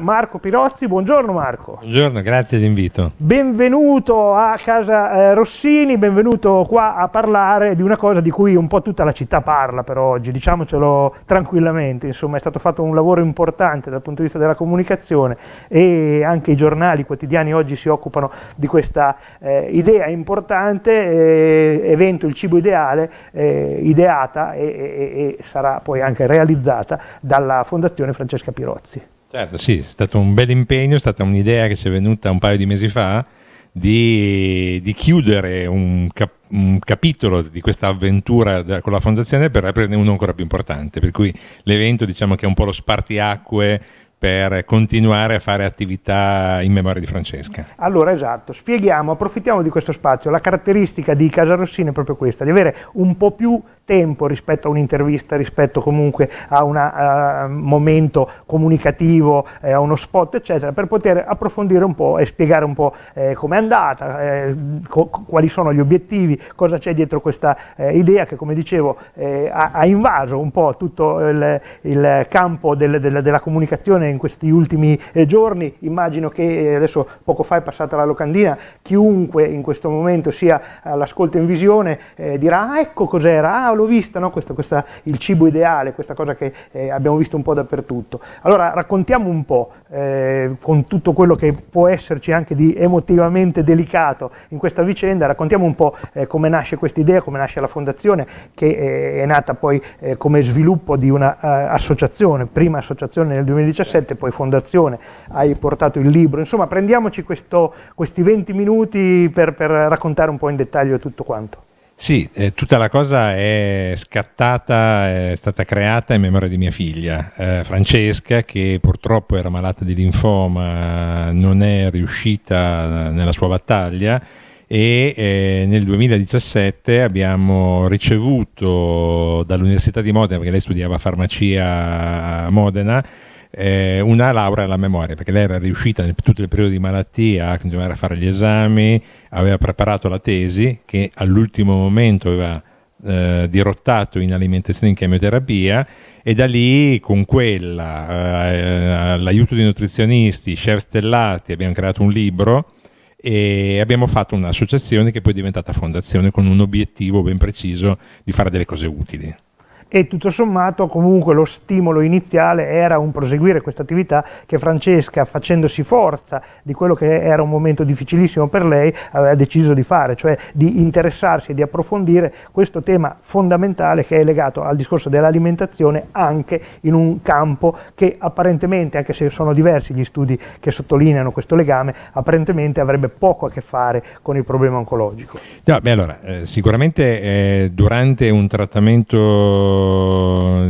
Marco Pirozzi. Buongiorno Marco. Buongiorno, grazie dell'invito. Benvenuto a casa eh, Rossini, benvenuto qua a parlare di una cosa di cui un po' tutta la città parla per oggi, diciamocelo tranquillamente, insomma è stato fatto un lavoro importante dal punto di vista della comunicazione e anche i giornali, i quotidiani oggi si occupano di questa eh, idea importante, eh, evento il cibo ideale, eh, ideata e, e, e sarà poi anche realizzata dalla Fondazione Francesca Pirozzi. Certo, sì, è stato un bel impegno, è stata un'idea che ci è venuta un paio di mesi fa di, di chiudere un, cap un, capitolo di questa avventura da, con la fondazione per aprirne uno ancora più importante, per cui l'evento diciamo che è un po' lo spartiacque per continuare a fare attività in memoria di Francesca. Allora, esatto, spieghiamo, approfittiamo di questo spazio. La caratteristica di Casa Rossini è proprio questa, di avere un po' più tempo rispetto a un'intervista, rispetto comunque a un momento comunicativo, eh, a uno spot, eccetera, per poter approfondire un po' e spiegare un po' eh, com'è andata, eh, co quali sono gli obiettivi, cosa c'è dietro questa eh, idea che, come dicevo, eh, ha, ha, invaso un po' tutto il, il campo del, del, della comunicazione in questi ultimi eh, giorni. Immagino che adesso poco fa è passata la locandina, chiunque in questo momento sia all'ascolto in visione dirà ah, ecco cos'era, ah, l'ho vista, no? questa, questa, il cibo ideale, questa cosa che eh, abbiamo visto un po' dappertutto. Allora raccontiamo un po', eh, con tutto quello che può esserci anche di emotivamente delicato in questa vicenda, raccontiamo un po' eh, come nasce questa idea, come nasce la fondazione, che eh, è nata poi eh, come sviluppo di un'associazione, eh, prima associazione nel 2017, poi fondazione, hai portato il libro, insomma prendiamoci questo, questi 20 minuti per, per raccontare un po' in dettaglio tutto quanto. Sì, eh, tutta la cosa è scattata, è stata creata in memoria di mia figlia eh, Francesca che purtroppo era malata di linfoma, non è riuscita eh, nella sua battaglia e eh, nel 2017 abbiamo ricevuto dall'Università di Modena, perché lei studiava farmacia a Modena, eh, una laurea alla memoria, perché lei era riuscita in tutto il periodo di malattia a continuare a fare gli esami aveva preparato la tesi che all'ultimo momento aveva eh, dirottato in alimentazione e in chemioterapia e da lì con quella, eh, l'aiuto dei nutrizionisti, chef stellati, abbiamo creato un libro e abbiamo fatto un'associazione che poi è diventata fondazione con un obiettivo ben preciso di fare delle cose utili e tutto sommato comunque lo stimolo iniziale era un proseguire questa attività che Francesca facendosi forza di quello che era un momento difficilissimo per lei aveva deciso di fare, cioè di interessarsi e di approfondire questo tema fondamentale che è legato al discorso dell'alimentazione anche in un campo che apparentemente, anche se sono diversi gli studi che sottolineano questo legame, apparentemente avrebbe poco a che fare con il problema oncologico. No, beh, allora, eh, sicuramente eh, durante un trattamento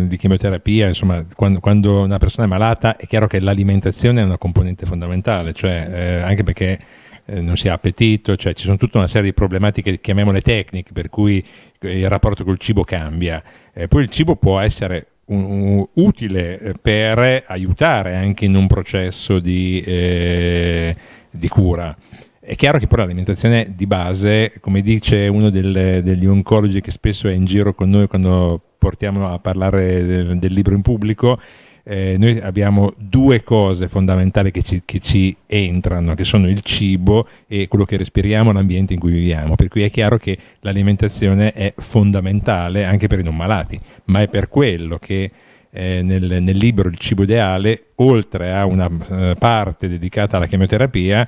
di chemioterapia, insomma, quando, quando, una persona è malata è chiaro che l'alimentazione è una componente fondamentale, cioè, eh, anche perché eh, non si ha appetito, cioè ci sono tutta una serie di problematiche, chiamiamole tecniche, per cui il rapporto col cibo cambia. Eh, poi il cibo può essere un, un, utile per aiutare anche in un processo di, eh, di cura. È chiaro che poi l'alimentazione di base, come dice uno del, degli oncologi che spesso è in giro con noi quando portiamo a parlare del, del libro in pubblico, eh, noi abbiamo due cose fondamentali che ci, che ci, entrano, che sono il cibo e quello che respiriamo, l'ambiente in cui viviamo. Per cui è chiaro che l'alimentazione è fondamentale anche per i non malati, ma è per quello che eh, nel, nel, libro Il cibo ideale, oltre a una eh, parte dedicata alla chemioterapia,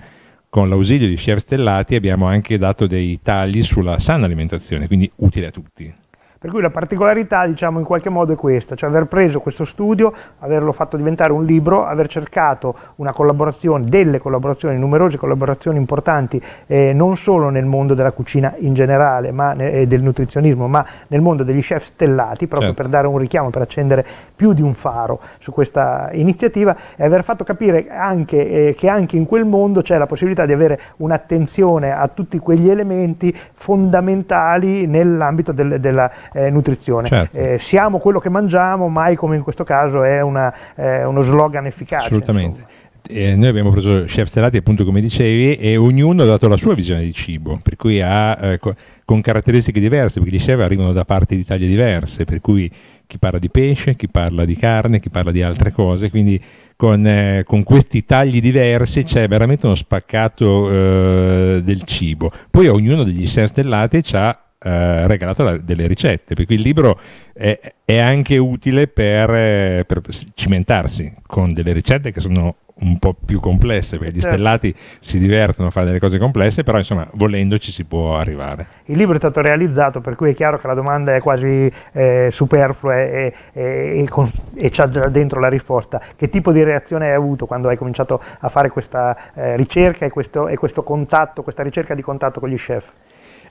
con l'ausilio di Chef Stellati abbiamo anche dato dei tagli sulla sana alimentazione, quindi utile a tutti. Per cui la particolarità, diciamo, in qualche modo è questa, cioè aver preso questo studio, averlo fatto diventare un libro, aver cercato una collaborazione, delle collaborazioni, numerose collaborazioni importanti, eh, non solo nel mondo della cucina in generale, ma eh, del nutrizionismo, ma nel mondo degli chef stellati, proprio certo. per dare un richiamo, per accendere più di un faro su questa iniziativa, e aver fatto capire anche, eh, che anche in quel mondo c'è la possibilità di avere un'attenzione a tutti quegli elementi fondamentali nell'ambito del, della eh, nutrizione. Certo. Eh, siamo quello che mangiamo, mai come in questo caso è una, eh, uno slogan efficace. Assolutamente. Eh, noi abbiamo preso chef stellati appunto come dicevi e ognuno ha dato la sua visione di cibo per cui ha eh, con caratteristiche diverse perché gli chef arrivano da parti d'Italia diverse per cui chi parla di pesce, chi parla di carne, chi parla di altre cose quindi con, eh, con questi tagli diversi c'è veramente uno spaccato eh, del cibo poi ognuno degli chef stellati ha eh, regalato la, delle ricette, per cui il libro è, è anche utile per, eh, per, cimentarsi con delle ricette che sono un po' più complesse, perché gli eh, certo. stellati si divertono a fare delle cose complesse, però insomma volendoci si può arrivare. Il libro è stato realizzato, per cui è chiaro che la domanda è quasi eh, superflua e, e, e c'è già dentro la risposta. Che tipo di reazione hai avuto quando hai cominciato a fare questa eh, ricerca e questo, e questo contatto, questa ricerca di contatto con gli chef?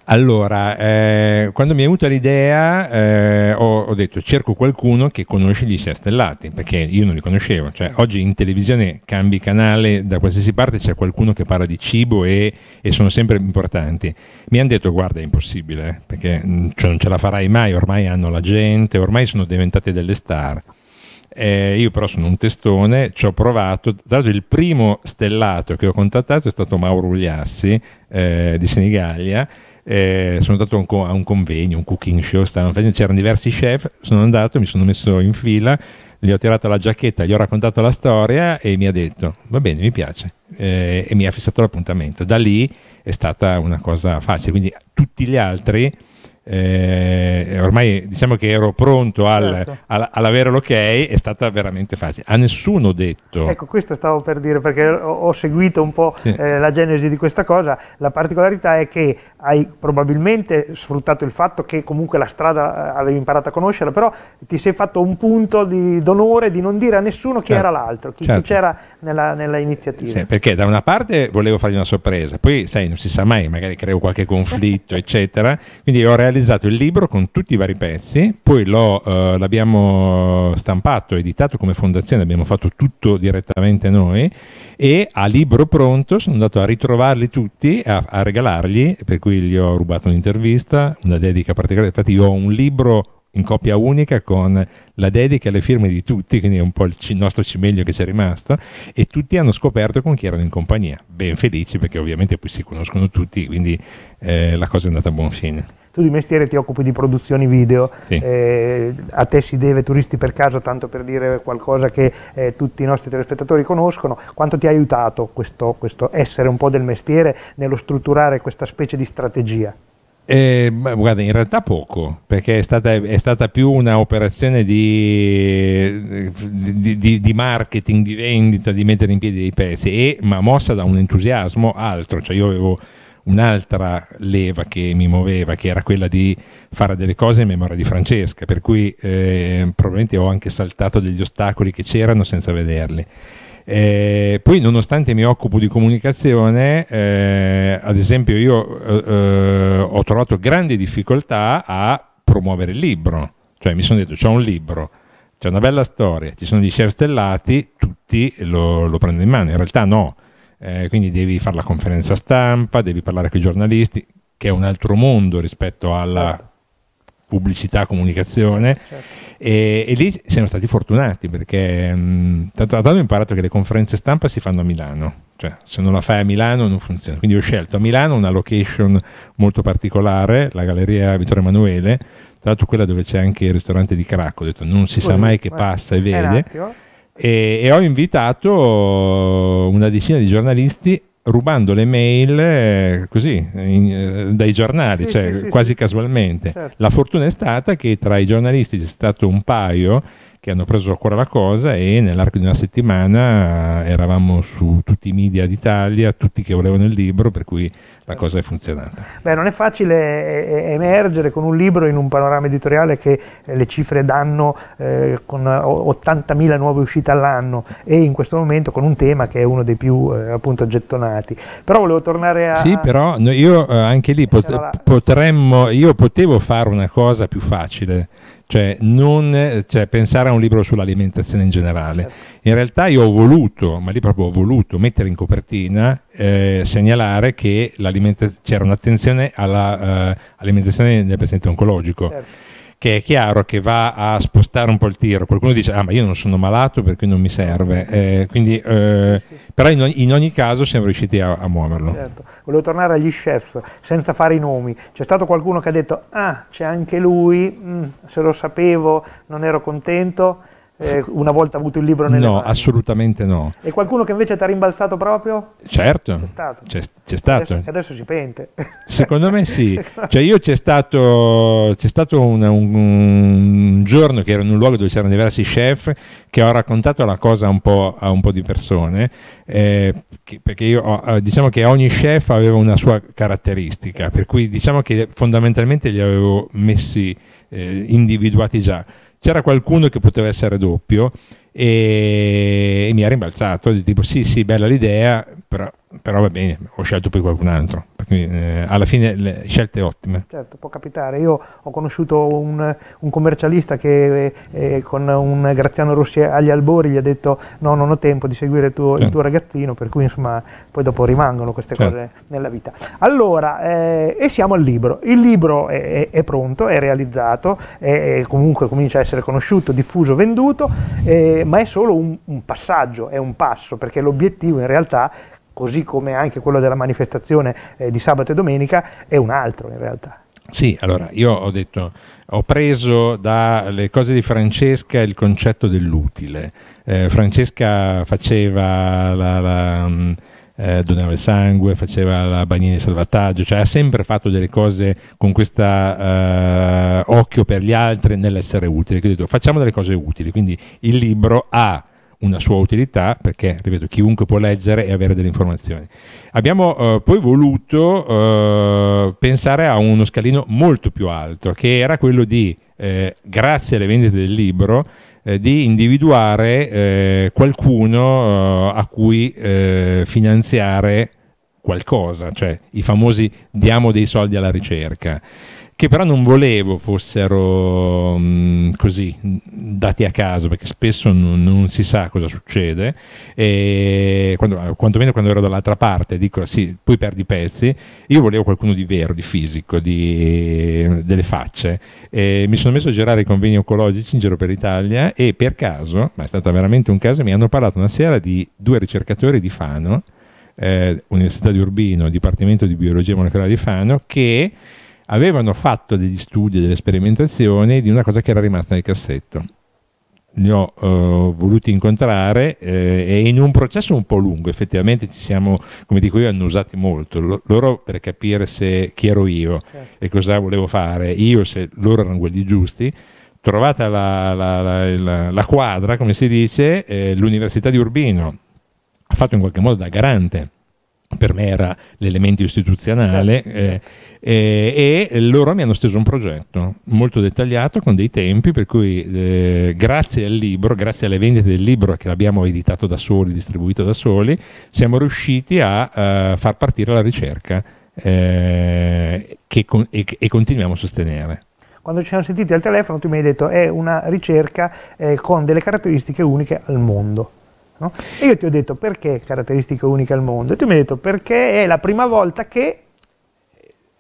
Allora, eh, quando mi è venuta l'idea eh, ho, ho, detto cerco qualcuno che conosce gli stellati, perché io non li conoscevo, cioè oggi in televisione cambi canale, da qualsiasi parte c'è qualcuno che parla di cibo e, e sono sempre importanti. Mi hanno detto guarda è impossibile, eh, perché mm, cioè, non ce la farai mai, ormai hanno la gente, ormai sono diventate delle star. Eh, io però sono un testone, ci ho provato, dato il primo stellato che ho contattato è stato Mauro Ugliassi eh, di Senigallia eh, sono andato a un, convegno, un cooking show, facendo, c'erano diversi chef, sono andato, mi sono messo in fila, gli ho tirato la giacchetta, gli ho raccontato la storia e mi ha detto va bene, mi piace eh, e mi ha fissato l'appuntamento. Da lì è stata una cosa facile, quindi tutti gli altri eh, ormai diciamo che ero pronto al, certo. al, all'avere l'ok, è stata veramente facile. A nessuno detto. Ecco, questo stavo per dire perché ho, ho seguito un po' sì. eh, la genesi di questa cosa. La particolarità è che hai probabilmente sfruttato il fatto che comunque la strada eh, avevi imparato a conoscerla però ti sei fatto un punto di, d'onore di non dire a nessuno chi certo. era l'altro, chi, certo. chi c'era nella, nella iniziativa. Sì, perché da una parte volevo fargli una sorpresa, poi sai, non si sa mai, magari creo qualche conflitto, eccetera. Quindi ho realizzato realizzato il libro con tutti i vari pezzi, poi lo, eh, l'abbiamo stampato, editato come fondazione, abbiamo fatto tutto direttamente noi e a libro pronto sono andato a ritrovarli tutti, a, a regalargli, per cui gli ho rubato un'intervista, una dedica particolare, infatti io ho un libro in coppia unica con la dedica e le firme di tutti, quindi è un po' il, c- nostro cimelio che ci è rimasto, e tutti hanno scoperto con chi erano in compagnia, ben felici perché ovviamente poi si conoscono tutti, quindi eh, la cosa è andata a buon fine. Tu di mestiere ti occupi di produzioni video, sì. eh, a te si deve Turisti per caso, tanto per dire qualcosa che eh, tutti i nostri telespettatori conoscono, quanto ti ha aiutato questo, questo essere un po' del mestiere nello strutturare questa specie di strategia? Eh, guarda, in realtà poco, perché è stata, è stata più un'operazione di, di, di, di, marketing, di vendita, di mettere in piedi dei pezzi, e, ma mossa da un entusiasmo altro. Cioè io avevo un'altra leva che mi muoveva, che era quella di fare delle cose in memoria di Francesca, per cui eh, probabilmente ho anche saltato degli ostacoli che c'erano senza vederli. Eh, poi nonostante mi occupo di comunicazione, eh, ad esempio io eh, eh, ho trovato grandi difficoltà a promuovere il libro, cioè mi sono detto c'è un libro, c'è una bella storia, ci sono gli stellati, tutti lo, lo prendono in mano, in realtà no, eh, quindi devi fare la conferenza stampa, devi parlare con i giornalisti, che è un altro mondo rispetto alla... Certo pubblicità, comunicazione. Certo. E, e, lì siamo stati fortunati perché mh, mm, tanto, tanto ho imparato che le conferenze stampa si fanno a Milano, cioè se non la fai a Milano non funziona. Quindi ho scelto a Milano una location molto particolare, la Galleria Vittorio Emanuele, tra l'altro quella dove c'è anche il ristorante di Cracco, ho detto non si Così, sa mai che passa e vede. E, e ho invitato una decina di giornalisti rubando le mail eh, così in, eh, dai giornali, sì, cioè sì, quasi sì, casualmente. Certo. La fortuna è stata che tra i giornalisti c'è stato un paio che hanno preso a cuore la cosa e nell'arco di una settimana eh, eravamo su tutti i media d'Italia, tutti che volevano il libro, per cui la cosa è funzionata. Beh, non è facile eh, eh, emergere con un libro in un panorama editoriale che le cifre danno eh, con 80.000 nuove uscite all'anno e in questo momento con un tema che è uno dei più eh, appunto gettonati. Però volevo tornare a... Sì, però io eh, anche lì pot- potremmo, io potevo fare una cosa più facile cioè, non, cioè, pensare a un libro sull'alimentazione in generale. Certo. In realtà io ho voluto, ma lì proprio ho voluto, mettere in copertina, eh, segnalare che c'era un'attenzione all'alimentazione eh, nel paziente oncologico. Certo che è chiaro che va a spostare un po' il tiro. Qualcuno dice, ah ma io non sono malato per cui non mi serve, eh, quindi, eh, però in ogni, in ogni, caso siamo riusciti a, a muoverlo. Certo. Volevo tornare agli chef senza fare i nomi, c'è stato qualcuno che ha detto, ah c'è anche lui, mm, se lo sapevo non ero contento eh, una volta avuto il libro nelle No, mani. assolutamente no. E qualcuno che invece ti ha rimbalzato proprio? Certo, c'è stato. C'è, c'è stato. Adesso, adesso, si pente. Secondo me sì. Cioè io c'è stato, c'è stato un, un, un, giorno che ero in un luogo dove c'erano diversi chef che ho raccontato la cosa un po', a un po' di persone, eh, che, perché io, eh, diciamo che ogni chef aveva una sua caratteristica, per cui diciamo che fondamentalmente li avevo messi eh, individuati già c'era qualcuno che poteva essere doppio e, e mi ha rimbalzato, tipo sì sì bella l'idea, però però va bene, ho scelto poi qualcun altro. Quindi, eh, alla fine le scelte ottime. Certo, può capitare. Io ho conosciuto un, un commercialista che eh, eh con un Graziano Rossi agli albori gli ha detto no, non ho tempo di seguire tuo, certo. il tuo ragazzino, per cui insomma poi dopo rimangono queste certo. cose nella vita. Allora, eh, e siamo al libro. Il libro è, è, è pronto, è realizzato, è, comunque comincia a essere conosciuto, diffuso, venduto, eh, ma è solo un, un passaggio, è un passo, perché l'obiettivo in realtà così come anche quello della manifestazione eh, di sabato e domenica, è un altro in realtà. Sì, allora io ho detto, ho preso dalle cose di Francesca il concetto dell'utile. Eh, Francesca faceva la, la mm, eh, donava il sangue, faceva la bagnina di salvataggio, cioè ha sempre fatto delle cose con questo eh, occhio per gli altri nell'essere utile. Che ho detto, facciamo delle cose utili, quindi il libro ha una sua utilità perché, ripeto, chiunque può leggere e avere delle informazioni. Abbiamo eh, poi voluto eh, pensare a uno scalino molto più alto, che era quello di, eh, grazie alle vendite del libro, eh, di individuare eh, qualcuno eh, a cui finanziare qualcosa, cioè i famosi diamo dei soldi alla ricerca che però non volevo fossero mh, mm, così dati a caso, perché spesso non, non si sa cosa succede, e quando, quantomeno quando ero dall'altra parte, dico sì, poi perdi pezzi, io volevo qualcuno di vero, di fisico, di, delle facce, e mi sono messo a girare i convegni oncologici in giro per l'Italia e per caso, ma è stato veramente un caso, mi hanno parlato una sera di due ricercatori di Fano, eh, Università di Urbino, Dipartimento di Biologia Molecolare di Fano, che avevano fatto degli studi, delle sperimentazioni di una cosa che era rimasta nel cassetto. Li ho eh, voluti incontrare eh, e in un processo un po' lungo, effettivamente ci siamo, come dico io, annusati molto, L- loro per capire se chi ero io certo. e cosa volevo fare, io se loro erano quelli giusti, trovata la, la, la, la quadra, come si dice, eh, l'Università di Urbino ha fatto in qualche modo da garante per me era l'elemento istituzionale, certo. eh, eh, e loro mi hanno steso un progetto molto dettagliato con dei tempi, per cui eh, grazie al libro, grazie alle vendite del libro che l'abbiamo editato da soli, distribuito da soli, siamo riusciti a, a eh, far partire la ricerca eh, con, e, e continuiamo a sostenere quando ci siamo sentiti al telefono tu mi hai detto è una ricerca eh, con delle caratteristiche uniche al mondo. No? E io ti ho detto perché è caratteristica unica al mondo, e tu mi hai detto perché è la prima volta che...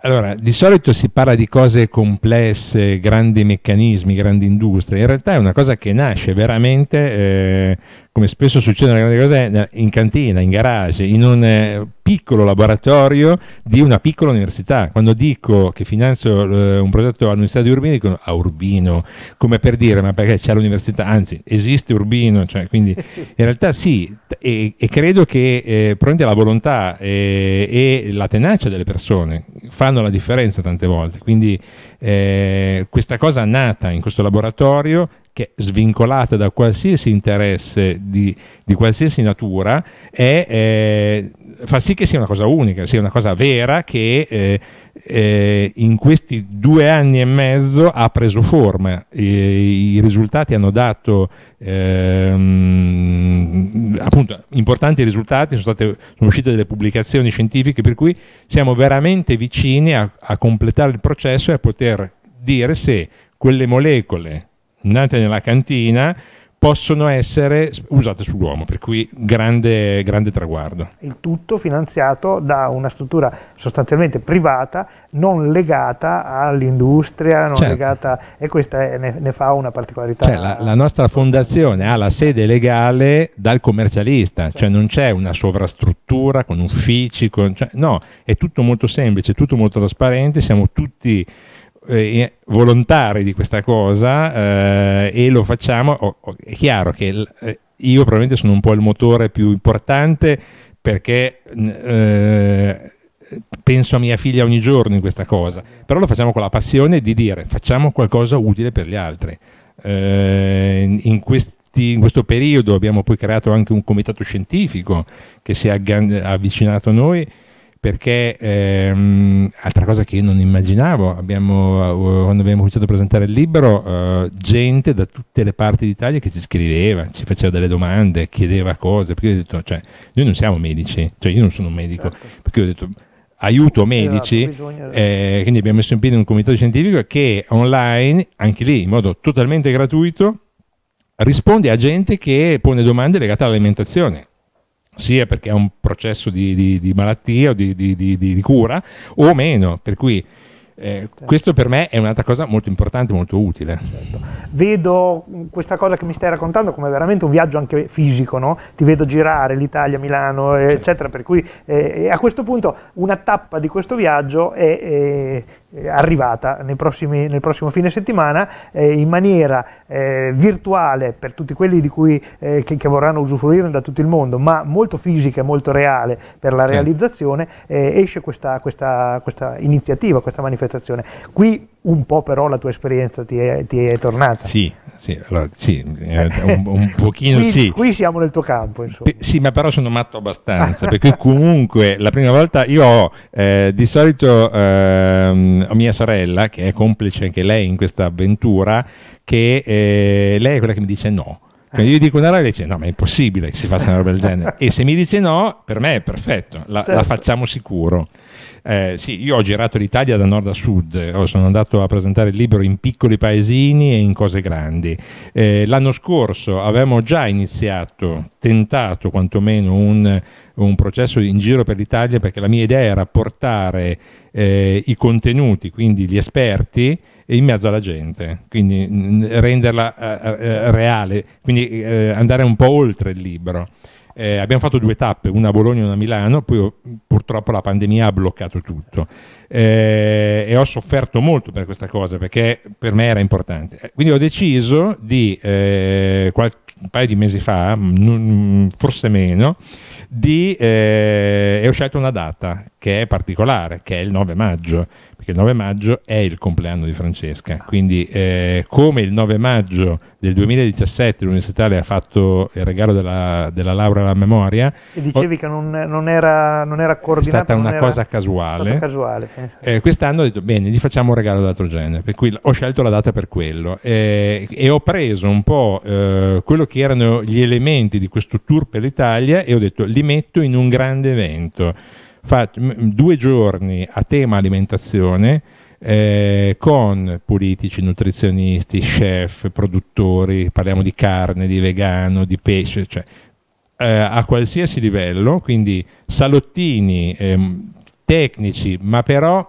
Allora, di solito si parla di cose complesse, grandi meccanismi, grandi industrie, in realtà è una cosa che nasce veramente eh, come spesso succede nella grande cosa, in cantina, in garage, in un eh, piccolo laboratorio di una piccola università. Quando dico che finanzio eh, un progetto all'Università di Urbino, dicono a Urbino, come per dire, ma perché c'è l'università, anzi esiste Urbino, cioè, quindi in realtà sì, e, e credo che eh, prende la volontà e, eh, e, la tenacia delle persone fanno la differenza tante volte, quindi eh, questa cosa nata in questo laboratorio che svincolata da qualsiasi interesse di, di qualsiasi natura, è, eh, fa sì che sia una cosa unica, sia una cosa vera che eh, eh, in questi due anni e mezzo ha preso forma. E, I risultati hanno dato ehm, appunto importanti risultati, sono, state, sono, uscite delle pubblicazioni scientifiche, per cui siamo veramente vicini a, a completare il processo e a poter dire se quelle molecole nate nella cantina possono essere usate sull'uomo, per cui grande, grande, traguardo. Il tutto finanziato da una struttura sostanzialmente privata, non legata all'industria, non certo. legata, e questa ne, ne, fa una particolarità. Cioè, la, la, nostra fondazione ha la sede legale dal commercialista, certo. cioè non c'è una sovrastruttura con uffici, con, cioè, no, è tutto molto semplice, tutto molto trasparente, siamo tutti eh, eh, volontari di questa cosa eh, e lo facciamo, oh, oh, è chiaro che l, eh, io probabilmente sono un po' il motore più importante perché eh, penso a mia figlia ogni giorno in questa cosa, però lo facciamo con la passione di dire facciamo qualcosa utile per gli altri. in questo in questo periodo abbiamo poi creato anche un comitato scientifico che si è avvicinato a noi perché ehm, altra cosa che io non immaginavo, abbiamo, eh, quando abbiamo cominciato a presentare il libro, eh, gente da tutte le parti d'Italia che ci scriveva, ci faceva delle domande, chiedeva cose, perché io ho detto, cioè, noi non siamo medici, cioè io non sono un medico, certo. perché ho detto aiuto esatto, medici, eh, quindi abbiamo messo in piedi un comitato scientifico che online, anche lì in modo totalmente gratuito, risponde a gente che pone domande legate all'alimentazione sia perché è un processo di, di, di malattia o di, di, cura o meno, per cui eh, certo. questo per me è un'altra cosa molto importante, molto utile. Certo. Vedo mm, questa cosa che mi stai raccontando come veramente un viaggio anche fisico, no? ti vedo girare l'Italia, Milano, eh, eccetera, certo. per cui eh, a questo punto una tappa di questo viaggio è, è eh, eh, arrivata prossimi, nel prossimo fine settimana eh, in maniera eh, virtuale per tutti quelli di cui, eh, che, che, vorranno usufruire da tutto il mondo, ma molto fisica e molto reale per la realizzazione, eh, esce questa, questa, questa, iniziativa, questa manifestazione. Qui un po' però la tua esperienza ti è, ti è tornata. Sì, sì, allora, sì eh, un, un pochino qui, sì. Qui siamo nel tuo campo, insomma. P- sì, ma però sono matto abbastanza, perché comunque la prima volta io ho eh, di solito eh, mia sorella, che è complice anche lei in questa avventura, che eh, lei è quella che mi dice no. Quindi io dico una roba e lei dice no, ma è impossibile che si faccia una roba del genere. e se mi dice no, per me è perfetto, la, certo. la facciamo sicuro. Eh, sì, io ho girato l'Italia da nord a sud, eh, sono andato a presentare il libro in piccoli paesini e in cose grandi. Eh, l'anno scorso avevamo già iniziato, tentato quantomeno un, un processo in giro per l'Italia perché la mia idea era portare eh, i contenuti, quindi gli esperti, in mezzo alla gente, quindi mm, renderla eh, eh, reale, quindi andare un po' oltre il libro. Eh, abbiamo fatto due tappe, una a Bologna e una a Milano, poi oh, purtroppo la pandemia ha bloccato tutto eh, e ho sofferto molto per questa cosa perché per me era importante. Eh, quindi ho deciso di, eh, qualche, un paio di mesi fa, mm, non, mm, forse meno, di, eh, e ho scelto una data che è particolare, che è il 9 maggio, perché il 9 maggio è il compleanno di Francesca, quindi eh, come il 9 maggio del 2017 l'Università le ha fatto il regalo della, della laurea alla memoria. E dicevi ho, che non, non, era, non era coordinata. È stata una cosa casuale. casuale eh, quest'anno ho detto, bene, gli facciamo un regalo d'altro genere, per cui ho scelto la data per quello eh, e ho preso un po' eh, quello che erano gli elementi di questo tour per l'Italia e ho detto, li metto in un grande evento fa, due giorni a tema alimentazione eh, con politici, nutrizionisti, chef, produttori, parliamo di carne, di vegano, di pesce, cioè, eh, a qualsiasi livello, quindi salottini, eh, tecnici, ma però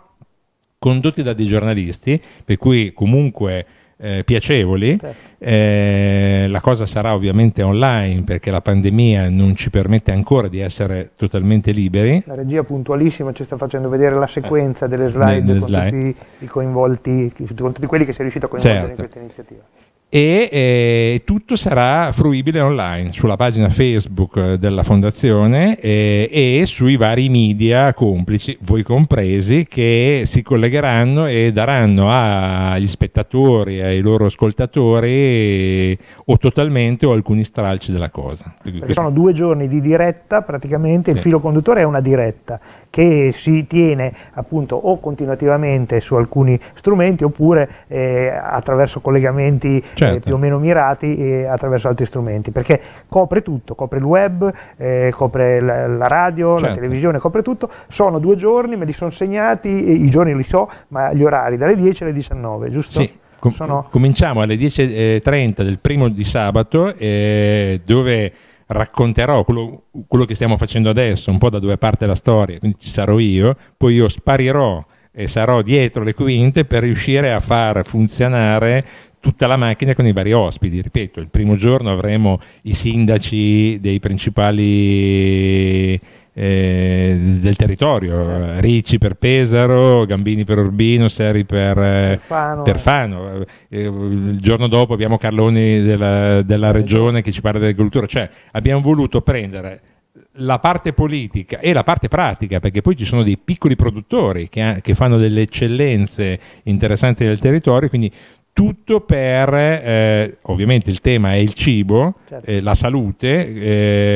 condotti da dei giornalisti, per cui comunque eh, piacevoli. Certo. Eh, la cosa sarà ovviamente online perché la pandemia non ci permette ancora di essere totalmente liberi. La regia puntualissima ci sta facendo vedere la sequenza eh, delle slide, delle, delle slide. Tutti, i coinvolti, con tutti quelli che si è riuscito a coinvolgere certo. in questa iniziativa e eh, tutto sarà fruibile online sulla pagina Facebook eh, della fondazione eh, e sui vari media complici, voi compresi, che si collegheranno e daranno agli spettatori, ai loro ascoltatori eh, o totalmente o alcuni stralci della cosa. Perché sono due giorni di diretta praticamente, il sì. filo conduttore è una diretta che si tiene appunto o continuativamente su alcuni strumenti oppure eh, attraverso collegamenti eh, certo. eh, più o meno mirati eh, attraverso altri strumenti, perché copre tutto, copre il web, eh, copre la, la radio, certo. la televisione, copre tutto. Sono due giorni, me li sono segnati, i giorni li so, ma gli orari dalle 10 alle 19, giusto? Sì. Com sono... Cominciamo alle 10.30 del primo di sabato, eh, dove racconterò quello, quello, che stiamo facendo adesso, un po' da dove parte la storia, quindi ci sarò io, poi io sparirò e sarò dietro le quinte per riuscire a far funzionare tutta la macchina con i vari ospiti. Ripeto, il primo giorno avremo i sindaci dei principali eh, del territorio, certo. Ricci per Pesaro, Gambini per Urbino, Seri per, eh, Perfano. per Fano. Eh, il giorno dopo abbiamo Carloni della, della regione che ci parla dell'agricoltura, cioè abbiamo voluto prendere la parte politica e la parte pratica, perché poi ci sono dei piccoli produttori che, che fanno delle eccellenze interessanti del territorio, quindi tutto per, eh, ovviamente il tema è il cibo, certo. eh, la salute,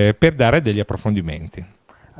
eh, per dare degli approfondimenti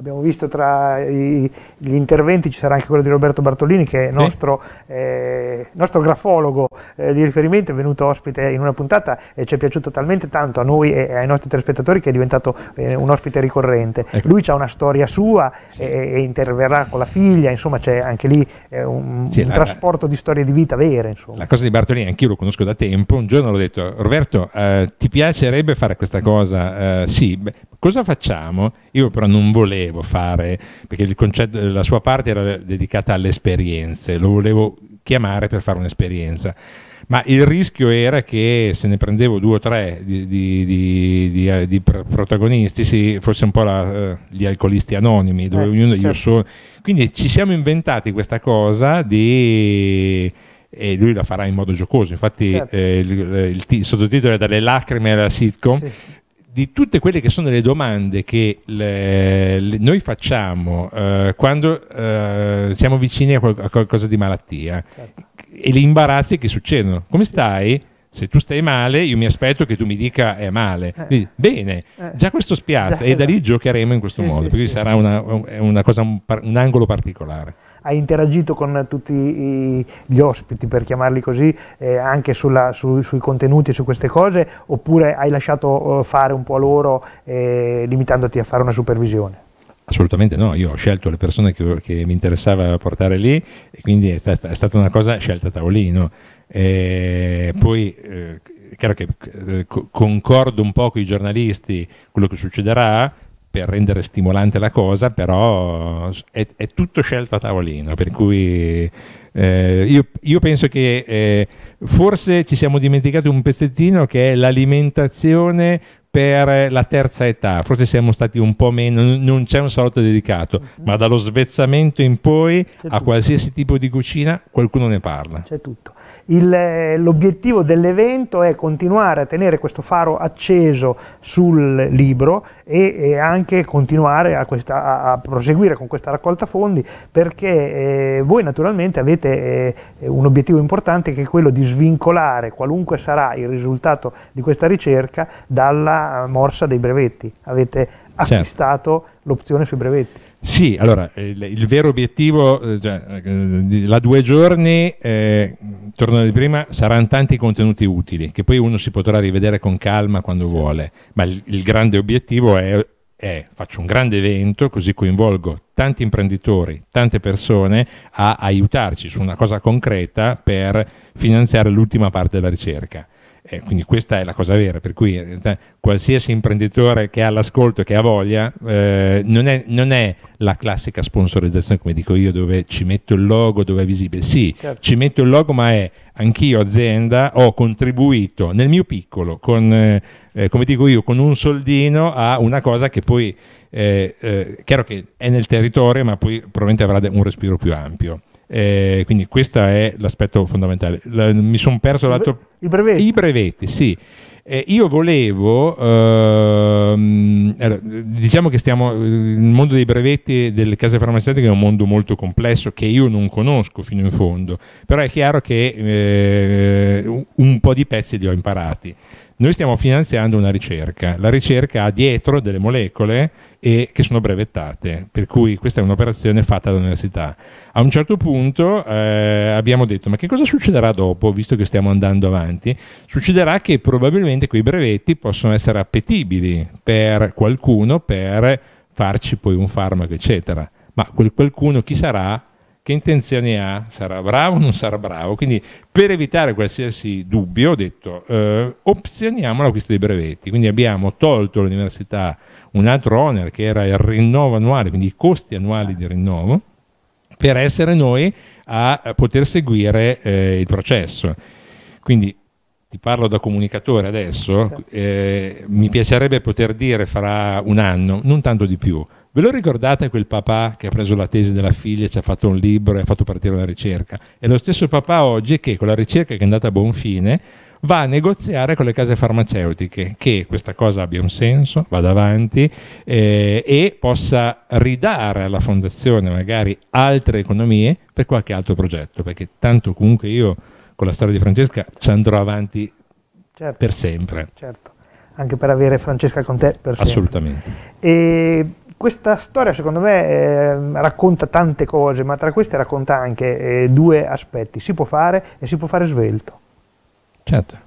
abbiamo visto tra i, gli interventi ci sarà anche quello di Roberto Bartolini che è nostro, sì. eh, nostro grafologo eh, di riferimento, è venuto ospite in una puntata e ci è piaciuto talmente tanto a noi e ai nostri telespettatori che è diventato eh, un ospite ricorrente. Ecco. Lui ha una storia sua sì. e, e, interverrà con la figlia, insomma c'è anche lì eh, un, sì, un la, trasporto di storie di vita vere. Insomma. La cosa di Bartolini anch'io lo conosco da tempo, un giorno l'ho detto Roberto eh, ti piacerebbe fare questa cosa? Eh, sì, beh, cosa facciamo? Io però non volevo fare, perché concetto, la sua parte era dedicata alle esperienze, lo volevo chiamare per fare un'esperienza ma il rischio era che se ne prendevo due o tre di, di, di, di eh, protagonisti sì, fosse un po' la, eh, gli alcolisti anonimi dove eh, ognuno certo. io sono quindi ci siamo inventati questa cosa di e lui la farà in modo giocoso infatti certo. eh, il, il, il, sottotitolo è dalle lacrime alla sitcom sì di tutte quelle che sono le domande che le, le, noi facciamo eh, quando eh, siamo vicini a, qual a, qualcosa di malattia certo. e gli imbarazzi che succedono. Come stai? Se tu stai male, io mi aspetto che tu mi dica è male. Eh. Dici, Bene, eh. già questo spiazza e da lì esatto. giocheremo in questo sì, modo, sì, perché sì, sarà una, una cosa, un, un angolo particolare hai interagito con tutti i, gli ospiti, per chiamarli così, eh, anche sulla, su, sui contenuti, su queste cose, oppure hai lasciato eh, fare un po' loro eh, limitandoti a fare una supervisione? Assolutamente no, io ho scelto le persone che, che mi interessava portare lì e quindi è, è stata una cosa scelta a tavolino. E eh, poi eh, è chiaro che eh, concordo un po' con i giornalisti quello che succederà, per rendere stimolante la cosa, però è, è tutto scelto a tavolino, per cui eh, io, io, penso che eh, forse ci siamo dimenticati un pezzettino che è l'alimentazione per la terza età, forse siamo stati un po' meno, non c'è un salotto dedicato, uh-huh. ma dallo svezzamento in poi c'è a tutto. qualsiasi tipo di cucina qualcuno ne parla. C'è tutto l'obiettivo dell'evento è continuare a tenere questo faro acceso sul libro e, e anche continuare a, questa, a, a, proseguire con questa raccolta fondi perché eh, voi naturalmente avete eh, un obiettivo importante che è quello di svincolare qualunque sarà il risultato di questa ricerca dalla morsa dei brevetti. Avete certo. acquistato certo. l'opzione sui brevetti. Sì, allora il, il vero obiettivo, eh, cioè, eh, la due giorni, eh, torno di prima, saranno tanti contenuti utili che poi uno si potrà rivedere con calma quando certo. vuole, ma il, il grande obiettivo è, è, faccio un grande evento così coinvolgo tanti imprenditori, tante persone a aiutarci su una cosa concreta per finanziare l'ultima parte della ricerca. Eh, quindi questa è la cosa vera, per cui in eh, realtà, qualsiasi imprenditore che ha l'ascolto e che ha voglia eh, non, è, non, è, la classica sponsorizzazione, come dico io, dove ci metto il logo, dove è visibile. Sì, certo. ci metto il logo, ma è anch'io azienda, ho contribuito nel mio piccolo, con, eh, come dico io, con un soldino a una cosa che poi, eh, eh, chiaro che è nel territorio, ma poi probabilmente avrà un respiro più ampio. Eh, quindi questo è l'aspetto fondamentale. La, mi sono perso l'altro... I brevetti. I brevetti, sì. Eh, io volevo, ehm, diciamo che stiamo, il mondo dei brevetti delle case farmaceutiche è un mondo molto complesso che io non conosco fino in fondo, però è chiaro che eh, un po' di pezzi li ho imparati noi stiamo finanziando una ricerca, la ricerca ha dietro delle molecole e che sono brevettate, per cui questa è un'operazione fatta dall'università. A un certo punto eh, abbiamo detto ma che cosa succederà dopo, visto che stiamo andando avanti? Succederà che probabilmente quei brevetti possono essere appetibili per qualcuno per farci poi un farmaco, eccetera. Ma quel qualcuno chi sarà che intenzioni ha, sarà bravo o non sarà bravo. Quindi per evitare qualsiasi dubbio ho detto eh, opzioniamo l'acquisto dei brevetti. Quindi abbiamo tolto all'università un altro honor che era il rinnovo annuale, quindi i costi annuali di rinnovo, per essere noi a poter seguire eh, il processo. Quindi ti parlo da comunicatore adesso, certo. eh, mi piacerebbe poter dire fra un anno, non tanto di più, Ve lo ricordate quel papà che ha preso la tesi della figlia, ci ha fatto un libro e ha fatto partire una ricerca? È lo stesso papà oggi che con la ricerca che è andata a buon fine va a negoziare con le case farmaceutiche che questa cosa abbia un senso, vada avanti eh, e possa ridare alla fondazione magari altre economie per qualche altro progetto, perché tanto comunque io con la storia di Francesca ci andrò avanti certo, per sempre. Certo, anche per avere Francesca con te per Assolutamente. sempre. Assolutamente. Questa storia secondo me eh, racconta tante cose, ma tra queste racconta anche eh, due aspetti, si può fare e si può fare svelto. Certo.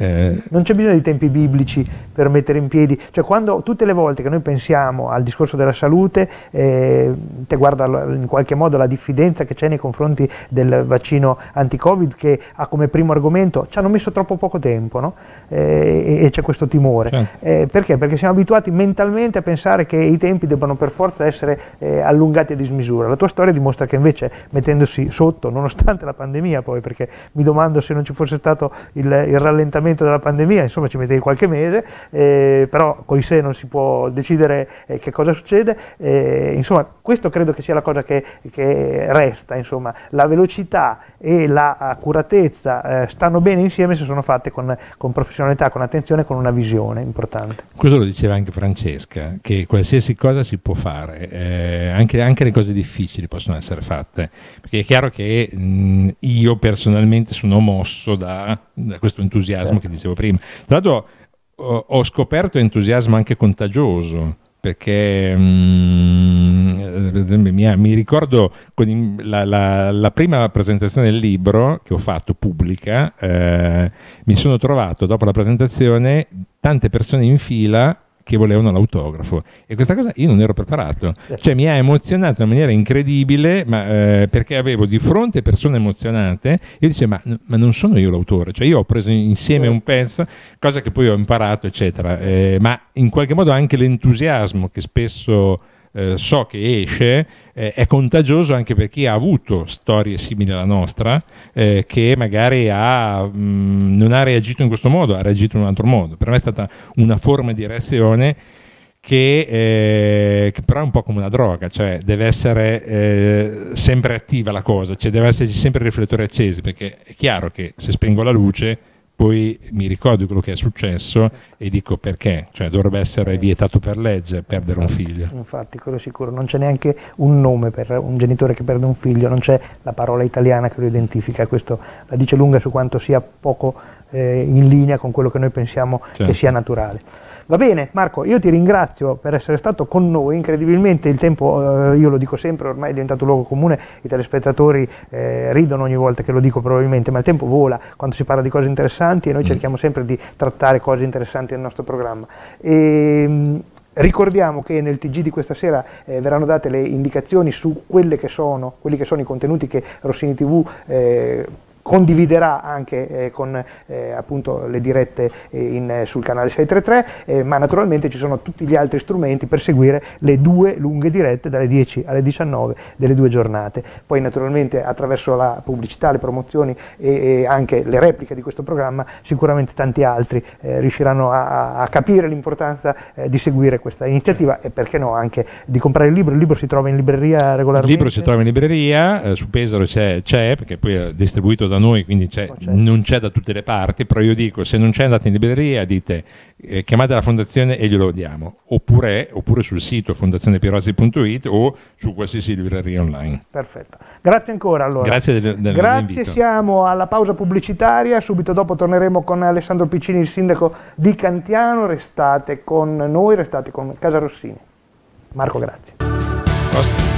Eh. Non c'è bisogno di tempi biblici per mettere in piedi, cioè quando tutte le volte che noi pensiamo al discorso della salute, eh, te guarda in qualche modo la diffidenza che c'è nei confronti del vaccino anti-Covid che ha come primo argomento ci hanno messo troppo poco tempo no? eh, e, c'è questo timore. Certo. Eh, perché? Perché siamo abituati mentalmente a pensare che i tempi debbano per forza essere eh, allungati a dismisura. La tua storia dimostra che invece mettendosi sotto, nonostante la pandemia poi, perché mi domando se non ci fosse stato il, il rallentamento, superamento della pandemia, insomma ci mettevi qualche mese, eh, però con i se non si può decidere eh, che cosa succede, eh, insomma questo credo che sia la cosa che, che resta, insomma la velocità e l'accuratezza accuratezza eh, stanno bene insieme se sono fatte con, con professionalità, con attenzione, con una visione importante. Questo lo diceva anche Francesca, che qualsiasi cosa si può fare, eh, anche, anche, le cose difficili possono essere fatte, perché è chiaro che mh, mm, io personalmente sono mosso da, da questo entusiasmo che dicevo prima. Tra l'altro ho, scoperto entusiasmo anche contagioso perché mm, mi, mi, ricordo la, la, la, prima presentazione del libro che ho fatto pubblica, eh, mi sono trovato dopo la presentazione tante persone in fila che volevano l'autografo e questa cosa io non ero preparato, certo. cioè mi ha emozionato in maniera incredibile ma, eh, perché avevo di fronte persone emozionate e io dicevo ma, ma, non sono io l'autore, cioè io ho preso insieme un certo. pezzo, cosa che poi ho imparato eccetera, eh, ma in qualche modo anche l'entusiasmo che spesso eh, so che esce, eh, è contagioso anche per chi ha avuto storie simili alla nostra, eh, che magari ha, mh, mm, non ha reagito in questo modo, ha reagito in un altro modo. Per me è stata una forma di reazione che, eh, che però è un po' come una droga, cioè deve essere eh, sempre attiva la cosa, cioè deve esserci sempre i riflettori accesi, perché è chiaro che se spengo la luce poi mi ricordo quello che è successo e dico perché, cioè dovrebbe essere vietato per legge perdere un figlio. Infatti, quello sicuro, non c'è neanche un nome per un genitore che perde un figlio, non c'è la parola italiana che lo identifica, questo la dice lunga su quanto sia poco eh, in linea con quello che noi pensiamo certo. che sia naturale. Va bene, Marco, io ti ringrazio per essere stato con noi, incredibilmente il tempo, eh, io lo dico sempre, ormai è diventato luogo comune, i telespettatori eh, ridono ogni volta che lo dico probabilmente, ma il tempo vola quando si parla di cose interessanti e noi mm. cerchiamo sempre di trattare cose interessanti nel nostro programma. E, ehm, Ricordiamo che nel TG di questa sera eh, verranno date le indicazioni su che sono, quelli che sono i contenuti che Rossini TV eh, condividerà anche eh, con eh, appunto le dirette eh, in, sul canale 633, ma naturalmente ci sono tutti gli altri strumenti per seguire le due lunghe dirette dalle 10 alle 19 delle due giornate. Poi naturalmente attraverso la pubblicità, le promozioni e, e anche le repliche di questo programma sicuramente tanti altri eh, riusciranno a, a capire l'importanza eh, di seguire questa iniziativa e perché no anche di comprare il libro. Il libro si trova in libreria regolarmente. Il libro si trova in libreria, eh, su Pesaro c'è, perché poi è distribuito da noi, quindi c'è, oh, c'è. Certo. non c'è da tutte le parti, però io dico, se non c'è andate in libreria dite eh, chiamate la fondazione e glielo diamo, oppure, oppure sul sito fondazionepirozzi.it o su qualsiasi libreria online. Perfetto, grazie ancora allora. Grazie del, del Grazie, siamo alla pausa pubblicitaria, subito dopo torneremo con Alessandro Piccini, il sindaco di Cantiano, restate con noi, restate con Casa Rossini. Marco, grazie. grazie.